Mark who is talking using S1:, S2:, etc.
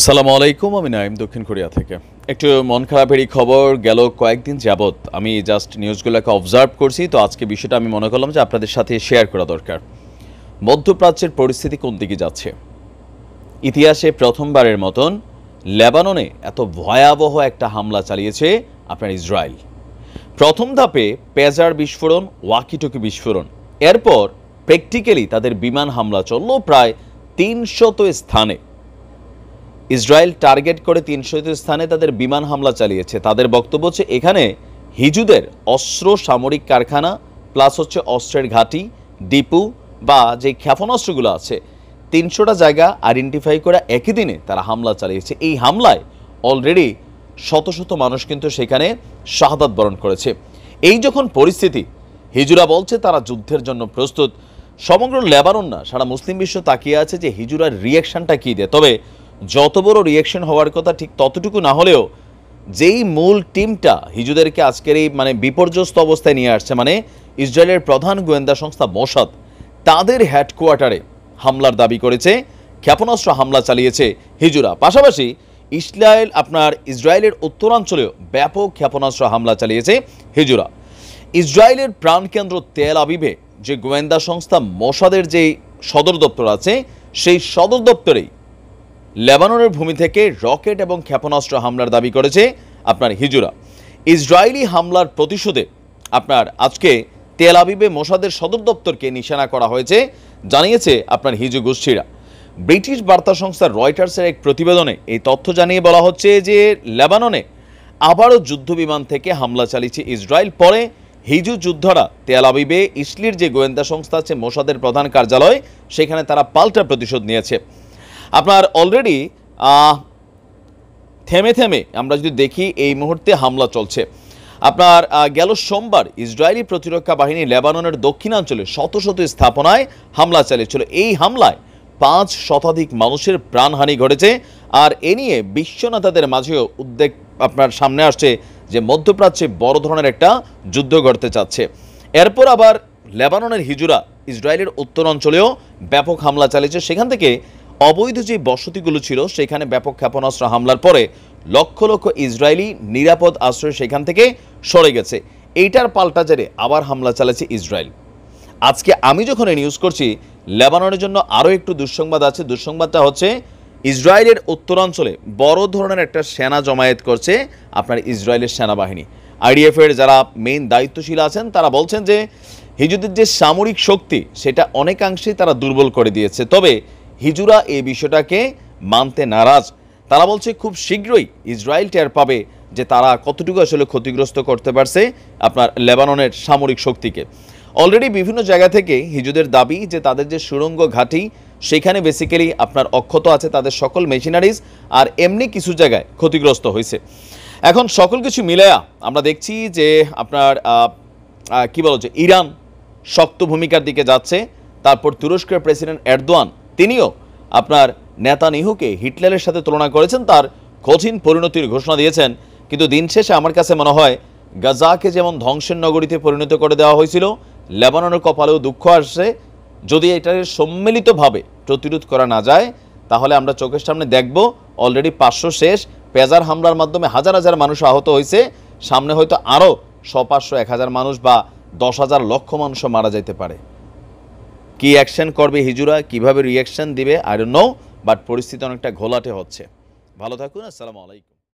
S1: আসসালামু আলাইকুম আমি নাইম দক্ষিণ কোরিয়া থেকে একটু মন খারাপেরই খবর গেল কয়েকদিন যাবৎ আমি জাস্ট নিউজগুলোকে অবজার্ভ করছি তো আজকে বিষয়টা আমি মনে করলাম যে আপনাদের সাথে শেয়ার করা দরকার মধ্যপ্রাচ্যের পরিস্থিতি কোন দিকে যাচ্ছে ইতিহাসে প্রথমবারের মতন লেবাননে এত ভয়াবহ একটা হামলা চালিয়েছে আপনার ইসরায়েল প্রথম ধাপে পেজার বিস্ফোরণ ওয়াকিটকি বিস্ফোরণ এরপর প্র্যাকটিক্যালি তাদের বিমান হামলা চলল প্রায় তিনশত স্থানে ইসরায়েল টার্গেট করে তিনশো স্থানে তাদের বিমান হামলা চালিয়েছে তাদের বক্তব্য হচ্ছে এখানে হিজুদের অস্ত্র সামরিক কারখানা প্লাস হচ্ছে অস্ত্রের ঘাঁটি ডিপু বা যে ক্ষেপণাস্ত্রগুলো আছে তিনশোটা জায়গা আইডেন্টিফাই করে একই দিনে তারা হামলা চালিয়েছে এই হামলায় অলরেডি শত শত মানুষ কিন্তু সেখানে শাহাদ বরণ করেছে এই যখন পরিস্থিতি হিজুরা বলছে তারা যুদ্ধের জন্য প্রস্তুত সমগ্র লেবারন না সারা মুসলিম বিশ্ব তাকিয়ে আছে যে হিজুরার রিয়াকশানটা কী দেয় তবে যত বড় রিয়াকশন হওয়ার কথা ঠিক ততটুকু না হলেও যেই মূল টিমটা হিজুদেরকে আজকের এই মানে বিপর্যস্ত অবস্থায় নিয়ে আসছে মানে ইসরায়েলের প্রধান গোয়েন্দা সংস্থা মোসাদ তাদের হেডকোয়ার্টারে হামলার দাবি করেছে ক্ষেপণাস্ত্র হামলা চালিয়েছে হিজুরা পাশাপাশি ইসরায়েল আপনার ইসরায়েলের উত্তরাঞ্চলেও ব্যাপক ক্ষেপণাস্ত্র হামলা চালিয়েছে হিজুরা ইসরায়েলের প্রাণকেন্দ্র তেল আবিবে যে গোয়েন্দা সংস্থা মোসাদের যে সদর দপ্তর আছে সেই সদর দপ্তরেই লেবাননের ভূমি থেকে রকেট এবং ক্ষেপণাস্ত্র হামলার দাবি করেছে আপনার হিজুরা ইসরায়েলি হামলার প্রতিশোধে আপনার আজকে তেল আবিবে মোসাদের সদর দপ্তরকে নিশানা করা হয়েছে জানিয়েছে আপনার হিজু গোষ্ঠীরা ব্রিটিশ বার্তা সংস্থা রয়টার্সের এক প্রতিবেদনে এই তথ্য জানিয়ে বলা হচ্ছে যে লেবাননে আবারও যুদ্ধবিমান থেকে হামলা চালিয়েছে ইসরায়েল পরে হিজু যুদ্ধরা তেল আবিবে ইসলির যে গোয়েন্দা সংস্থা আছে মোসাদের প্রধান কার্যালয় সেখানে তারা পাল্টা প্রতিশোধ নিয়েছে আপনার অলরেডি থেমে থেমে আমরা যদি দেখি এই মুহূর্তে হামলা চলছে আপনার গেল সোমবার ইসরায়েলি প্রতিরক্ষা বাহিনী লেবাননের দক্ষিণাঞ্চলে শত শত স্থাপনায় হামলা চালিয়েছিল এই হামলায় পাঁচ শতাধিক মানুষের প্রাণহানি ঘটেছে আর এ নিয়ে বিশ্বনেতাদের মাঝেও উদ্বেগ আপনার সামনে আসছে যে মধ্যপ্রাচ্যে বড় ধরনের একটা যুদ্ধ ঘটতে চাচ্ছে এরপর আবার লেবাননের হিজুরা ইসরায়েলের উত্তর অঞ্চলেও ব্যাপক হামলা চালিয়েছে সেখান থেকে অবৈধ যে বসতিগুলো ছিল সেখানে ব্যাপক ক্ষেপণাস্ত্র হামলার পরে লক্ষ লক্ষ ইসরায়েলি নিরাপদ আশ্রয় সেখান থেকে সরে গেছে এইটার পাল্টা জেরে আবার হামলা চালাচ্ছে ইসরায়েল আজকে আমি যখন এই নিউজ করছি লেবাননের জন্য আরও একটু দুঃসংবাদ আছে দুঃসংবাদটা হচ্ছে ইসরায়েলের উত্তরাঞ্চলে বড় ধরনের একটা সেনা জমায়েত করছে আপনার ইসরায়েলের সেনাবাহিনী আইডিএফের যারা মেইন দায়িত্বশীল আছেন তারা বলছেন যে হিজুদের যে সামরিক শক্তি সেটা অনেকাংশেই তারা দুর্বল করে দিয়েছে তবে হিজুরা এই বিষয়টাকে মানতে নারাজ তারা বলছে খুব শীঘ্রই ইসরায়েল টের পাবে যে তারা কতটুকু আসলে ক্ষতিগ্রস্ত করতে পারছে আপনার লেবাননের সামরিক শক্তিকে অলরেডি বিভিন্ন জায়গা থেকে হিজুদের দাবি যে তাদের যে সুরঙ্গ ঘাঁটি সেখানে বেসিক্যালি আপনার অক্ষত আছে তাদের সকল মেশিনারিজ আর এমনি কিছু জায়গায় ক্ষতিগ্রস্ত হয়েছে এখন সকল কিছু মিলেয়া আমরা দেখছি যে আপনার কি বলো যে ইরান শক্ত ভূমিকার দিকে যাচ্ছে তারপর তুরস্কের প্রেসিডেন্ট এরদোয়ান তিনিও আপনার নেতা নিহুকে হিটলারের সাথে তুলনা করেছেন তার কঠিন পরিণতির ঘোষণা দিয়েছেন কিন্তু দিন শেষে আমার কাছে মনে হয় গাজাকে যেমন ধ্বংসের নগরীতে পরিণত করে দেওয়া হয়েছিল লেবাননের কপালেও দুঃখ আসছে যদি এটাকে সম্মিলিতভাবে প্রতিরোধ করা না যায় তাহলে আমরা চোখের সামনে দেখব অলরেডি পাঁচশো শেষ পেজার হামলার মাধ্যমে হাজার হাজার মানুষ আহত হয়েছে সামনে হয়তো আরও শ পাঁচশো এক হাজার মানুষ বা দশ হাজার লক্ষ মানুষও মারা যেতে পারে কি অ্যাকশন করবে হিজুরা কিভাবে রিয়াকশন দিবে আর নো বাট পরিস্থিতি অনেকটা ঘোলাটে হচ্ছে ভালো থাকুন আসসালামু আলাইকুম